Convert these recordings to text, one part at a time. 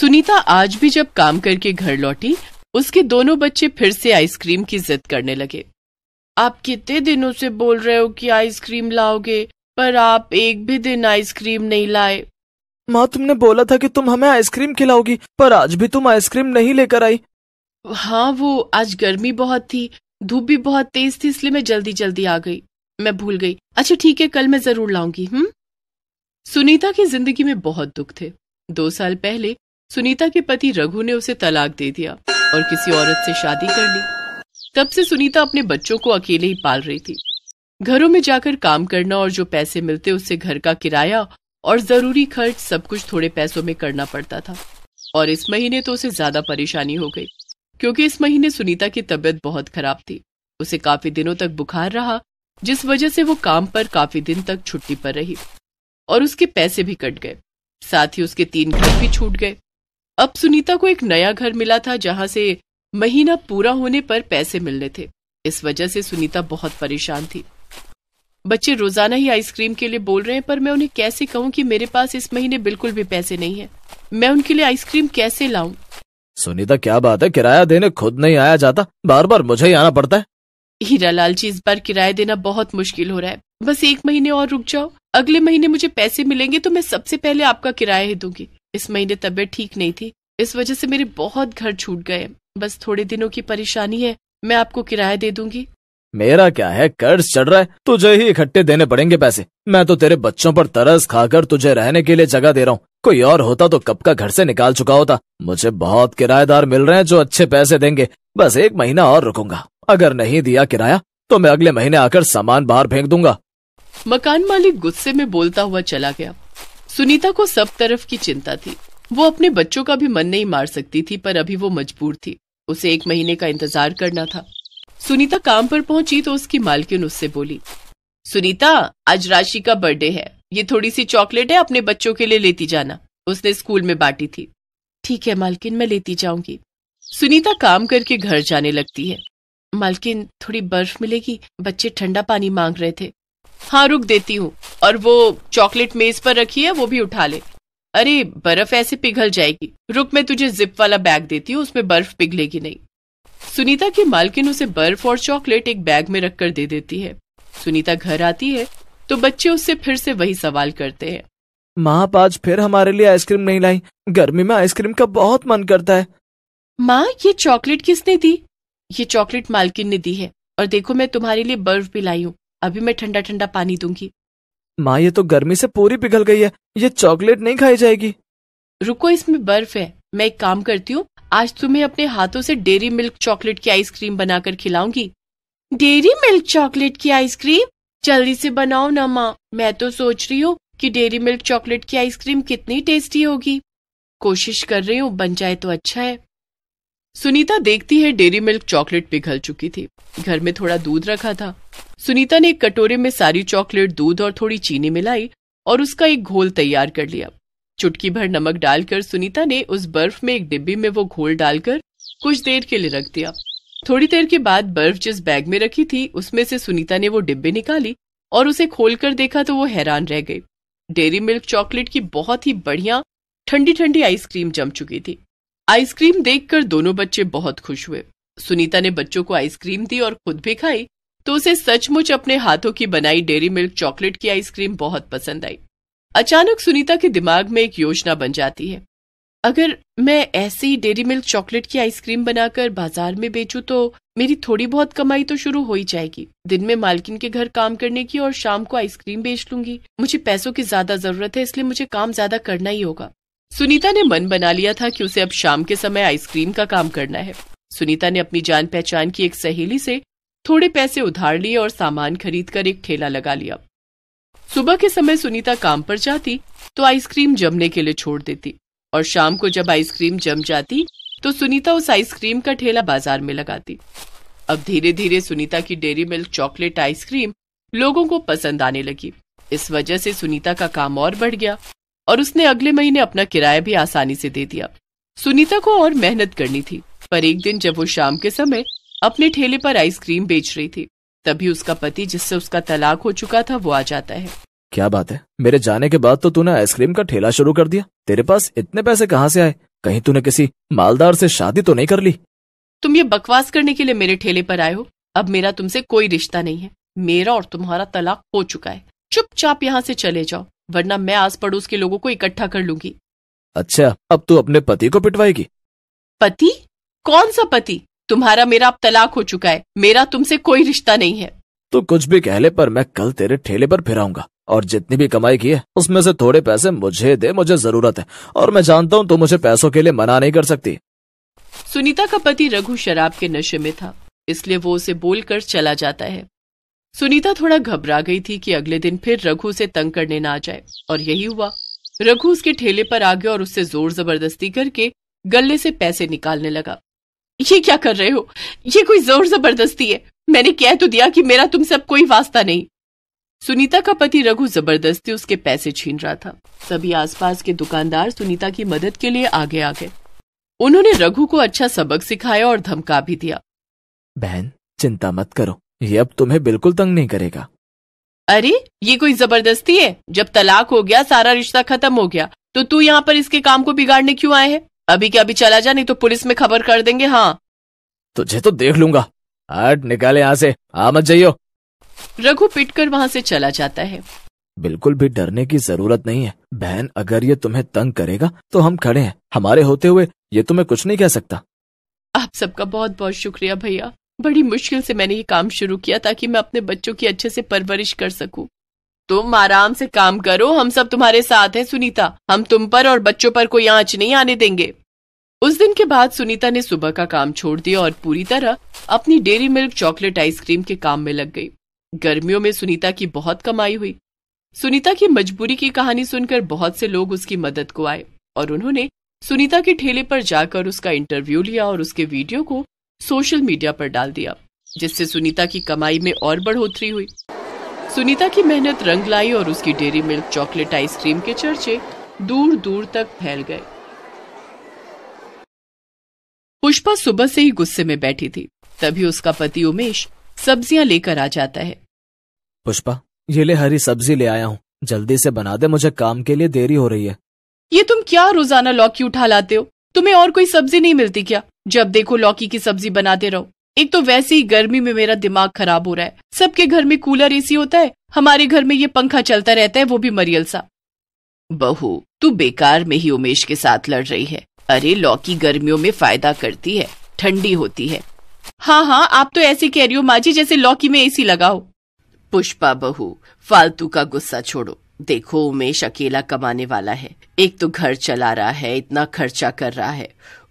सुनीता आज भी जब काम करके घर लौटी उसके दोनों बच्चे फिर से आइसक्रीम की जिद करने लगे आप कितने दिनों से बोल रहे हो कि आइसक्रीम लाओगे पर आप एक भी दिन आइसक्रीम नहीं लाए माँ तुमने बोला था कि तुम हमें आइसक्रीम खिलाओगी पर आज भी तुम आइसक्रीम नहीं लेकर आई हाँ वो आज गर्मी बहुत थी धूप भी बहुत तेज थी इसलिए मैं जल्दी जल्दी आ गई मैं भूल गई अच्छा ठीक है कल मैं जरूर लाऊंगी हम्म सुनीता की जिंदगी में बहुत दुख थे दो साल पहले सुनीता के पति रघु ने उसे तलाक दे दिया और किसी औरत से शादी कर ली तब से सुनीता अपने बच्चों को अकेले ही पाल रही थी घरों में जाकर काम करना और जो पैसे मिलते उससे घर का किराया और जरूरी खर्च सब कुछ थोड़े पैसों में करना पड़ता था और इस महीने तो उसे ज्यादा परेशानी हो गई क्योंकि इस महीने सुनीता की तबीयत बहुत खराब थी उसे काफी दिनों तक बुखार रहा जिस वजह से वो काम पर काफी दिन तक छुट्टी पर रही और उसके पैसे भी कट गए साथ ही उसके तीन घर भी छूट गए अब सुनीता को एक नया घर मिला था जहां से महीना पूरा होने पर पैसे मिलने थे इस वजह से सुनीता बहुत परेशान थी बच्चे रोजाना ही आइसक्रीम के लिए बोल रहे हैं पर मैं उन्हें कैसे कहूं कि मेरे पास इस महीने बिल्कुल भी पैसे नहीं है मैं उनके लिए आइसक्रीम कैसे लाऊं सुनीता क्या बात है किराया देने खुद नहीं आया जाता बार बार मुझे ही आना पड़ता है हीरा लाल जी इस बार किराया देना बहुत मुश्किल हो रहा है बस एक महीने और रुक जाओ अगले महीने मुझे पैसे मिलेंगे तो मैं सबसे पहले आपका किराया ही दूंगी इस महीने तबीयत ठीक नहीं थी इस वजह से मेरे बहुत घर छूट गए बस थोड़े दिनों की परेशानी है मैं आपको किराया दे दूंगी मेरा क्या है कर्ज चढ़ रहा है तुझे ही इकट्ठे देने पड़ेंगे पैसे मैं तो तेरे बच्चों पर तरस खाकर तुझे रहने के लिए जगह दे रहा हूँ कोई और होता तो कब का घर से निकाल चुका होता मुझे बहुत किराएदार मिल रहे हैं जो अच्छे पैसे देंगे बस एक महीना और रुकूंगा अगर नहीं दिया किराया तो मैं अगले महीने आकर सामान बाहर फेंक दूंगा मकान मालिक गुस्से में बोलता हुआ चला गया सुनीता को सब तरफ की चिंता थी वो अपने बच्चों का भी मन नहीं मार सकती थी पर अभी वो मजबूर थी उसे एक महीने का इंतजार करना था सुनीता काम पर पहुंची तो उसकी मालकिन उससे बोली सुनीता आज राशि का बर्थडे है ये थोड़ी सी चॉकलेट है अपने बच्चों के लिए लेती जाना उसने स्कूल में बांटी थी ठीक है मालकिन मैं लेती जाऊंगी सुनीता काम करके घर जाने लगती है मालकिन थोड़ी बर्फ मिलेगी बच्चे ठंडा पानी मांग रहे थे हाँ रुक देती हूँ और वो चॉकलेट मेज पर रखी है वो भी उठा ले अरे बर्फ ऐसे पिघल जाएगी रुक मैं तुझे जिप वाला बैग देती हूँ उसमें बर्फ पिघलेगी नहीं सुनीता की मालकिन उसे बर्फ और चॉकलेट एक बैग में रखकर दे देती है सुनीता घर आती है तो बच्चे उससे फिर से वही सवाल करते हैं माँ आप आज फिर हमारे लिए आइसक्रीम नहीं लाई गर्मी में आइसक्रीम का बहुत मन करता है माँ ये चॉकलेट किसने दी ये चॉकलेट मालकिन ने दी है और देखो मैं तुम्हारे लिए बर्फ भी लाई हूँ अभी मैं ठंडा ठंडा पानी दूंगी माँ ये तो गर्मी से पूरी पिघल गई है ये चॉकलेट नहीं खाई जाएगी रुको इसमें बर्फ है मैं एक काम करती हूँ आज तुम्हें अपने हाथों से डेरी मिल्क चॉकलेट की आइसक्रीम बनाकर खिलाऊंगी डेरी मिल्क चॉकलेट की आइसक्रीम जल्दी से बनाओ ना माँ मैं तो सोच रही हूँ कि डेरी मिल्क चॉकलेट की आइसक्रीम कितनी टेस्टी होगी कोशिश कर रही हूँ बन जाए तो अच्छा है सुनीता देखती है डेरी मिल्क चॉकलेट पिघल चुकी थी घर में थोड़ा दूध रखा था सुनीता ने एक कटोरे में सारी चॉकलेट दूध और थोड़ी चीनी मिलाई और उसका एक घोल तैयार कर लिया चुटकी भर नमक डालकर सुनीता ने उस बर्फ में एक डिब्बी में वो घोल डालकर कुछ देर के लिए रख दिया थोड़ी देर के बाद बर्फ जिस बैग में रखी थी उसमें से सुनीता ने वो डिब्बे निकाली और उसे खोलकर देखा तो वो हैरान रह गई डेरी मिल्क चॉकलेट की बहुत ही बढ़िया ठंडी ठंडी आइसक्रीम जम चुकी थी आइसक्रीम देखकर दोनों बच्चे बहुत खुश हुए सुनीता ने बच्चों को आइसक्रीम दी और खुद भी खाई तो उसे सचमुच अपने हाथों की बनाई डेरी मिल्क चॉकलेट की आइसक्रीम बहुत पसंद आई अचानक सुनीता के दिमाग में एक योजना बन जाती है अगर मैं ऐसी ही डेरी मिल्क चॉकलेट की आइसक्रीम बनाकर बाजार में बेचूं तो मेरी थोड़ी बहुत कमाई तो शुरू हो ही जाएगी दिन में मालकिन के घर काम करने की और शाम को आइसक्रीम बेच लूंगी मुझे पैसों की ज्यादा जरूरत है इसलिए मुझे काम ज्यादा करना ही होगा सुनीता ने मन बना लिया था कि उसे अब शाम के समय आइसक्रीम का काम करना है सुनीता ने अपनी जान पहचान की एक सहेली से थोड़े पैसे उधार लिए और सामान खरीद कर एक ठेला लगा लिया सुबह के समय सुनीता काम पर जाती तो आइसक्रीम जमने के लिए छोड़ देती और शाम को जब आइसक्रीम जम जाती तो सुनीता उस आइसक्रीम का ठेला बाजार में लगाती अब धीरे धीरे सुनीता की डेरी मिल्क चॉकलेट आइसक्रीम लोगों को पसंद आने लगी इस वजह से सुनीता का काम और बढ़ गया और उसने अगले महीने अपना किराया भी आसानी से दे दिया सुनीता को और मेहनत करनी थी पर एक दिन जब वो शाम के समय अपने ठेले पर आइसक्रीम बेच रही थी तभी उसका पति जिससे उसका तलाक हो चुका था वो आ जाता है क्या बात है मेरे जाने के बाद तो तूने आइसक्रीम का ठेला शुरू कर दिया तेरे पास इतने पैसे कहाँ से आए कहीं तूने किसी मालदार से शादी तो नहीं कर ली तुम ये बकवास करने के लिए मेरे ठेले पर आए हो अब मेरा तुमसे कोई रिश्ता नहीं है मेरा और तुम्हारा तलाक हो चुका है चुपचाप यहाँ से चले जाओ वरना मैं आस पड़ोस के लोगों को इकट्ठा कर लूंगी अच्छा अब तू अपने पति को पिटवाएगी पति कौन सा पति तुम्हारा मेरा अब तलाक हो चुका है मेरा तुमसे कोई रिश्ता नहीं है तो कुछ भी कहले पर मैं कल तेरे ठेले पर फिराऊंगा और जितनी भी कमाई की है उसमें से थोड़े पैसे मुझे दे मुझे जरूरत है और मैं जानता हूँ तुम मुझे पैसों के लिए मना नहीं कर सकती सुनीता का पति रघु शराब के नशे में था इसलिए वो उसे बोलकर चला जाता है सुनीता थोड़ा घबरा गई थी कि अगले दिन फिर रघु उसे तंग करने ना आ जाए और यही हुआ रघु उसके ठेले पर आ गया और उससे जोर जबरदस्ती करके गले से पैसे निकालने लगा ये क्या कर रहे हो ये कोई जोर जबरदस्ती है मैंने कह तो दिया कि मेरा तुम सब कोई वास्ता नहीं सुनीता का पति रघु जबरदस्ती उसके पैसे छीन रहा था सभी आसपास के दुकानदार सुनीता की मदद के लिए आगे आ गए उन्होंने रघु को अच्छा सबक सिखाया और धमका भी दिया बहन चिंता मत करो ये अब तुम्हें बिल्कुल तंग नहीं करेगा अरे ये कोई जबरदस्ती है जब तलाक हो गया सारा रिश्ता खत्म हो गया तो तू यहाँ पर इसके काम को बिगाड़ने क्यों आए है अभी क्या अभी चला जा नहीं तो पुलिस में खबर कर देंगे हाँ तुझे तो देख लूंगा हट निकाले यहाँ से आ हाँ, मत जाइयो रघु कर वहाँ से चला जाता है बिल्कुल भी डरने की जरूरत नहीं है बहन अगर ये तुम्हें तंग करेगा तो हम खड़े हैं हमारे होते हुए ये तुम्हें कुछ नहीं कह सकता आप सबका बहुत बहुत शुक्रिया भैया बड़ी मुश्किल से मैंने ये काम शुरू किया ताकि मैं अपने बच्चों की अच्छे से परवरिश कर सकूं। तुम आराम से काम करो हम सब तुम्हारे साथ हैं सुनीता हम तुम पर और बच्चों पर कोई आंच नहीं आने देंगे उस दिन के बाद सुनीता ने सुबह का काम छोड़ दिया और पूरी तरह अपनी डेरी मिल्क चॉकलेट आइसक्रीम के काम में लग गई गर्मियों में सुनीता की बहुत कमाई हुई सुनीता की मजबूरी की कहानी सुनकर बहुत से लोग उसकी मदद को आए और उन्होंने सुनीता के ठेले पर जाकर उसका इंटरव्यू लिया और उसके वीडियो को सोशल मीडिया पर डाल दिया जिससे सुनीता की कमाई में और बढ़ोतरी हुई सुनीता की मेहनत रंग लाई और उसकी डेरी मिल्क चॉकलेट आइसक्रीम के चर्चे दूर दूर तक फैल गए पुष्पा सुबह से ही गुस्से में बैठी थी तभी उसका पति उमेश सब्जियां लेकर आ जाता है पुष्पा ये ले हरी सब्जी ले आया हूँ जल्दी से बना दे मुझे काम के लिए देरी हो रही है ये तुम क्या रोजाना लौकी उठा लाते हो तुम्हें और कोई सब्जी नहीं मिलती क्या जब देखो लौकी की सब्जी बनाते रहो एक तो वैसे ही गर्मी में मेरा दिमाग खराब हो रहा है सबके घर में कूलर एसी होता है हमारे घर में ये पंखा चलता रहता है वो भी मरियल सा बहू तू बेकार में ही उमेश के साथ लड़ रही है अरे लौकी गर्मियों में फायदा करती है ठंडी होती है हाँ हाँ आप तो ऐसे कह रही हो माँ जी जैसे लौकी में एसी लगाओ पुष्पा बहू फालतू का गुस्सा छोड़ो देखो उमेश अकेला कमाने वाला है एक तो घर चला रहा है इतना खर्चा कर रहा है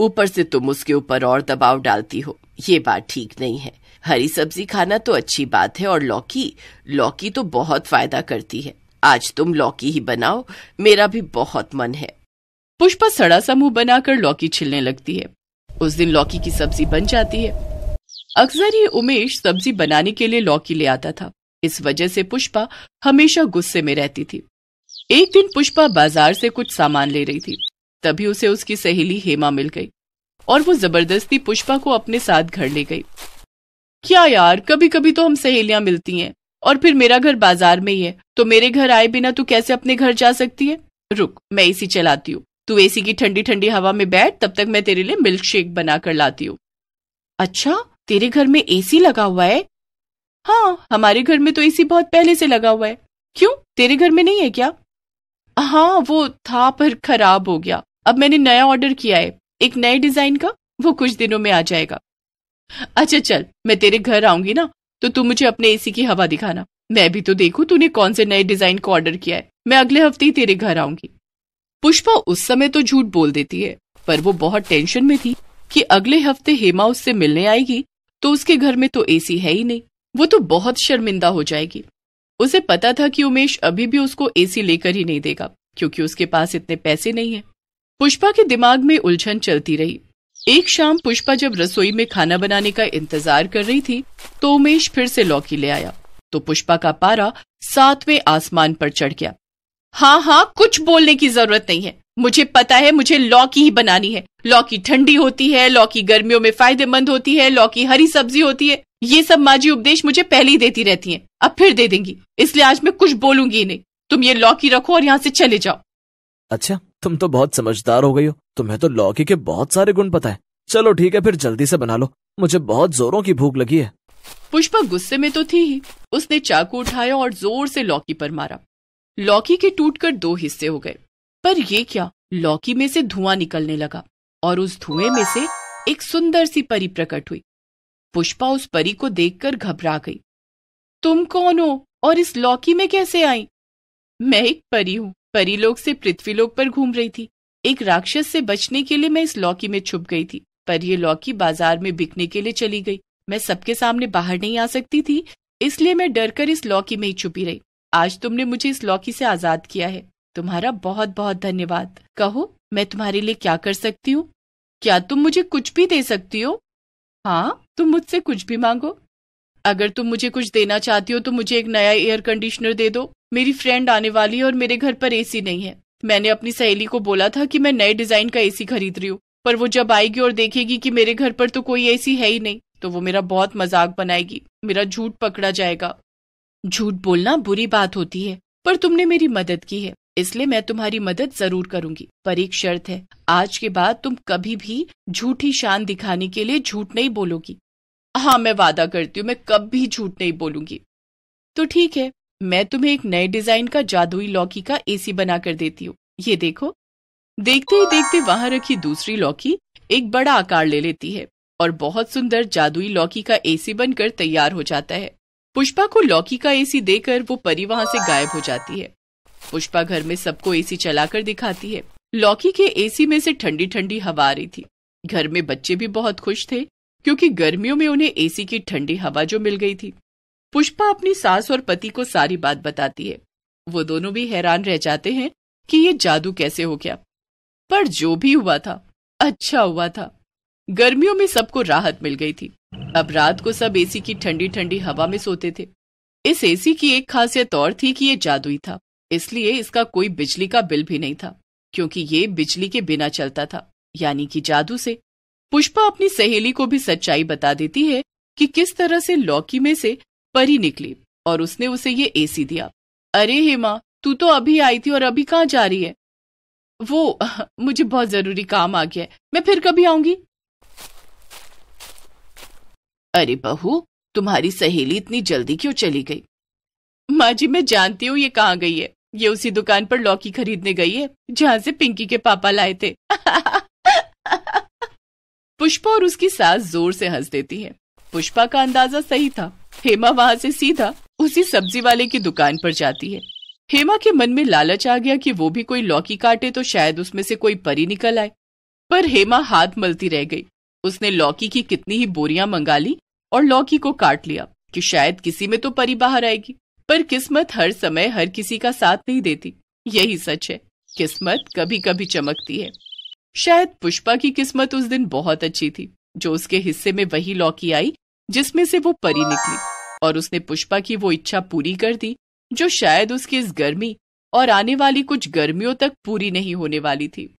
ऊपर से तुम उसके ऊपर और दबाव डालती हो ये बात ठीक नहीं है हरी सब्जी खाना तो अच्छी बात है और लौकी लौकी तो बहुत फायदा करती है आज तुम लौकी ही बनाओ मेरा भी बहुत मन है पुष्पा सड़ा सा मुंह बनाकर लौकी छिलने लगती है उस दिन लौकी की सब्जी बन जाती है अक्सर ही उमेश सब्जी बनाने के लिए लौकी ले आता था इस वजह से पुष्पा हमेशा गुस्से में रहती थी एक दिन पुष्पा बाजार से कुछ सामान ले रही थी तभी उसे उसकी सहेली हेमा मिल गई और वो जबरदस्ती पुष्पा को अपने साथ घर ले गई क्या यार कभी कभी तो हम सहेलियां मिलती हैं और फिर मेरा घर बाजार में ही है तो मेरे घर आए बिना तू कैसे अपने घर जा सकती है रुक मैं इसी चलाती हूँ तू एसी की ठंडी ठंडी हवा में बैठ तब तक मैं तेरे लिए मिल्क शेक बना कर लाती हूँ अच्छा तेरे घर में एसी लगा हुआ है हाँ हमारे घर में तो एसी बहुत पहले से लगा हुआ है क्यों तेरे घर में नहीं है क्या हाँ वो था पर खराब हो गया अब मैंने नया ऑर्डर किया है एक नए डिजाइन का वो कुछ दिनों में आ जाएगा अच्छा चल मैं तेरे घर आऊंगी ना तो तू मुझे अपने एसी की हवा दिखाना मैं भी तो देखू तूने कौन से नए डिजाइन का ऑर्डर किया है मैं अगले हफ्ते ही तेरे घर आऊंगी पुष्पा उस समय तो झूठ बोल देती है पर वो बहुत टेंशन में थी कि अगले हफ्ते हेमा उससे मिलने आएगी तो उसके घर में तो एसी है ही नहीं वो तो बहुत शर्मिंदा हो जाएगी उसे पता था कि उमेश अभी भी उसको एसी लेकर ही नहीं देगा क्योंकि उसके पास इतने पैसे नहीं है पुष्पा के दिमाग में उलझन चलती रही एक शाम पुष्पा जब रसोई में खाना बनाने का इंतजार कर रही थी तो उमेश फिर से लौकी ले आया तो पुष्पा का पारा सातवें आसमान पर चढ़ गया हाँ हाँ कुछ बोलने की जरूरत नहीं है मुझे पता है मुझे लौकी ही बनानी है लौकी ठंडी होती है लौकी गर्मियों में फायदेमंद होती है लौकी हरी सब्जी होती है ये सब माँ जी उपदेश मुझे पहले ही देती रहती हैं अब फिर दे देंगी इसलिए आज मैं कुछ बोलूंगी नहीं तुम ये लौकी रखो और यहाँ से चले जाओ अच्छा तुम तो बहुत समझदार हो गई हो तुम्हें तो लौकी के बहुत सारे गुण पता है चलो ठीक है फिर जल्दी से बना लो मुझे बहुत जोरों की भूख लगी है पुष्पा गुस्से में तो थी ही उसने चाकू उठाया और जोर से लौकी पर मारा लौकी के टूटकर दो हिस्से हो गए पर यह क्या लौकी में से धुआं निकलने लगा और उस धुएं में से एक सुंदर सी परी प्रकट हुई पुष्पा उस परी को देखकर घबरा गई तुम कौन हो और इस लौकी में कैसे आई मैं एक परी परी परीलोक से पृथ्वीलोक पर घूम रही थी एक राक्षस से बचने के लिए मैं इस लौकी में छुप गई थी पर ये लौकी बाजार में बिकने के लिए चली गई मैं सबके सामने बाहर नहीं आ सकती थी इसलिए मैं डरकर इस लौकी में ही छुपी रही आज तुमने मुझे इस लौकी से आजाद किया है तुम्हारा बहुत बहुत धन्यवाद कहो मैं तुम्हारे लिए क्या कर सकती हूँ क्या तुम मुझे कुछ भी दे सकती हो हाँ तुम मुझसे कुछ भी मांगो अगर तुम मुझे कुछ देना चाहती हो तो मुझे एक नया एयर कंडीशनर दे दो मेरी फ्रेंड आने वाली है और मेरे घर पर एसी नहीं है मैंने अपनी सहेली को बोला था कि मैं नए डिजाइन का एसी खरीद रही हूँ पर वो जब आएगी और देखेगी कि मेरे घर पर तो कोई एसी है ही नहीं तो वो मेरा बहुत मजाक बनाएगी मेरा झूठ पकड़ा जाएगा झूठ बोलना बुरी बात होती है पर तुमने मेरी मदद की है इसलिए मैं तुम्हारी मदद जरूर करूंगी पर एक शर्त है आज के बाद तुम कभी भी झूठी शान दिखाने के लिए झूठ नहीं बोलोगी हाँ मैं वादा करती हूँ मैं कभी झूठ नहीं बोलूंगी तो ठीक है मैं तुम्हें एक नए डिजाइन का जादुई लौकी का एसी बनाकर देती हूँ ये देखो देखते ही देखते वहां रखी दूसरी लौकी एक बड़ा आकार ले लेती है और बहुत सुंदर जादुई लौकी का एसी बनकर तैयार हो जाता है पुष्पा को लौकी का एसी देकर वो परी वहां से गायब हो जाती है पुष्पा घर में सबको एसी चलाकर दिखाती है लौकी के एसी में से ठंडी ठंडी हवा आ रही थी घर में बच्चे भी बहुत खुश थे क्योंकि गर्मियों में उन्हें एसी की ठंडी हवा जो मिल गई थी पुष्पा अपनी सास और पति को सारी बात बताती है वो दोनों भी हैरान रह जाते हैं कि ये जादू कैसे हो गया पर जो भी हुआ था अच्छा हुआ था गर्मियों में सबको राहत मिल गई थी अब रात को सब एसी की ठंडी ठंडी हवा में सोते थे इस एसी की एक खासियत और थी कि ये जादुई था इसलिए इसका कोई बिजली का बिल भी नहीं था क्योंकि ये बिजली के बिना चलता था यानी कि जादू से पुष्पा अपनी सहेली को भी सच्चाई बता देती है कि किस तरह से लौकी में से परी निकली और उसने उसे ये एसी दिया अरे हेमा तू तो अभी आई थी और अभी कहाँ जा रही है वो मुझे बहुत जरूरी काम आ गया मैं फिर कभी आऊंगी अरे बहू तुम्हारी सहेली इतनी जल्दी क्यों चली गई माँ जी मैं जानती हूँ ये कहाँ गई है ये उसी दुकान पर लौकी खरीदने गई है जहाँ से पिंकी के पापा लाए थे पुष्पा और उसकी सास जोर से हंस देती है पुष्पा का अंदाजा सही था हेमा वहाँ से सीधा उसी सब्जी वाले की दुकान पर जाती है हेमा के मन में लालच आ गया कि वो भी कोई लौकी काटे तो शायद उसमें से कोई परी निकल आए पर हेमा हाथ मलती रह गई उसने लौकी की कितनी ही बोरियां मंगा ली और लौकी को काट लिया कि शायद किसी में तो परी बाहर आएगी पर किस्मत हर समय हर किसी का साथ नहीं देती यही सच है किस्मत कभी कभी चमकती है शायद पुष्पा की किस्मत उस दिन बहुत अच्छी थी जो उसके हिस्से में वही लौकी आई जिसमें से वो परी निकली और उसने पुष्पा की वो इच्छा पूरी कर दी जो शायद उसकी इस गर्मी और आने वाली कुछ गर्मियों तक पूरी नहीं होने वाली थी